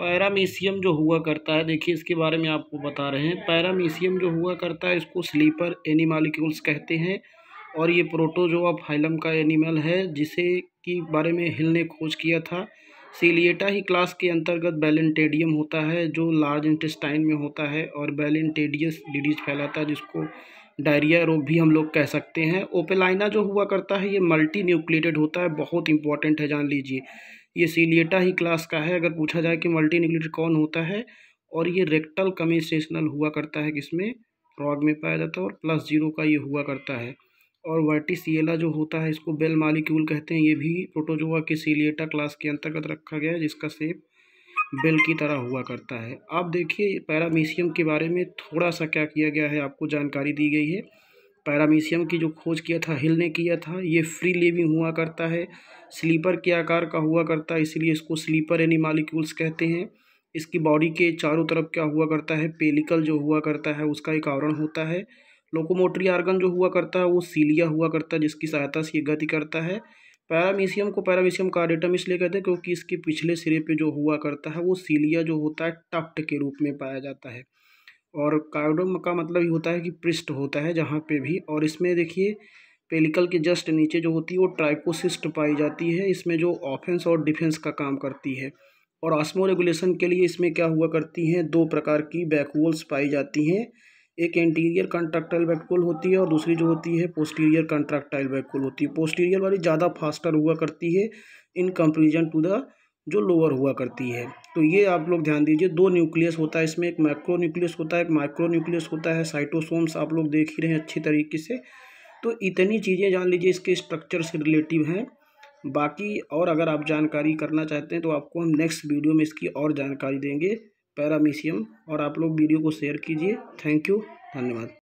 paramecium जो हुआ करता है देखिए इसके बारे में आपको बता रहे हैं पैरामीशियम जो हुआ करता है इसको स्लीपर एनिमालिक्यूल्स कहते हैं और ये प्रोटोजोआ फाइलम का एनिमल है जिसे कि बारे में हिल ने खोज किया था सीलिएटा ही क्लास के अंतर्गत बैलेंटेडियम होता है जो लार्ज इंटेस्टाइन में होता है और बैलेंटेडियस डिडीज फैलाता है जिसको डायरिया रोग भी हम लोग कह सकते हैं ओपेलाइना जो हुआ करता है ये मल्टी न्यूक्लेटेड होता है बहुत इंपॉर्टेंट है जान लीजिए ये सीलिएटा ही क्लास का है अगर पूछा जाए कि मल्टी न्यूक्लियर कौन होता है और ये रेक्टल कमेस्टेशनल हुआ करता है किसमें फ्रॉग में पाया जाता है और प्लस जीरो का ये हुआ करता है और वर्टिसिएला जो होता है इसको बेल मालिक्यूल कहते हैं ये भी प्रोटोजोआ के सीलिएटा क्लास के अंतर्गत रखा गया है जिसका सेप बेल की तरह हुआ करता है आप देखिए पैरामीशियम के बारे में थोड़ा सा क्या किया गया है आपको जानकारी दी गई है पैरामीशियम की जो खोज किया था हिल ने किया था ये फ्री लिविंग हुआ करता है स्लीपर के आकार का हुआ करता है इसलिए इसको स्लीपर एनिमालिक्यूल्स कहते हैं इसकी बॉडी के चारों तरफ क्या हुआ करता है पेलिकल जो हुआ करता है उसका एक आवरण होता है लोकोमोटरी आर्गन जो हुआ करता है वो सीलिया हुआ करता है जिसकी सहायता से ये गति करता है पैरामीशियम को पैरामीशियम कार्डेटम इसलिए कहते हैं क्योंकि इसके पिछले सिरे पे जो हुआ करता है वो सीलिया जो होता है टप्ट के रूप में पाया जाता है और कार्डोम का मतलब ये होता है कि पृष्ठ होता है जहाँ पे भी और इसमें देखिए पेलिकल के जस्ट नीचे जो होती है वो ट्राइकोसिस्ट पाई जाती है इसमें जो ऑफेंस और डिफेंस का काम करती है और ऑस्मो रेगुलेशन के लिए इसमें क्या हुआ करती हैं दो प्रकार की बैकवोल्स पाई जाती हैं एक एंटीरियर कंट्रक्टाइल बैकवोल होती है और दूसरी जो होती है पोस्टीरियर कंट्रक्टाइल बैकवोल होती है पोस्टीरियर वाली ज़्यादा फास्टर हुआ करती है इन कंपेरिजन टू द जो लोअर हुआ करती है तो ये आप लोग ध्यान दीजिए दो न्यूक्लियस होता है इसमें एक माइक्रो न्यूक्लियस होता है एक माइक्रो न्यूक्लियस होता है साइटोसोम्स आप लोग देख ही रहे हैं अच्छी तरीके से तो इतनी चीज़ें जान लीजिए इसके स्ट्रक्चर से रिलेटिव हैं बाकी और अगर आप जानकारी करना चाहते हैं तो आपको हम नेक्स्ट वीडियो में इसकी और जानकारी देंगे पैरामीशियम और आप लोग वीडियो को शेयर कीजिए थैंक यू धन्यवाद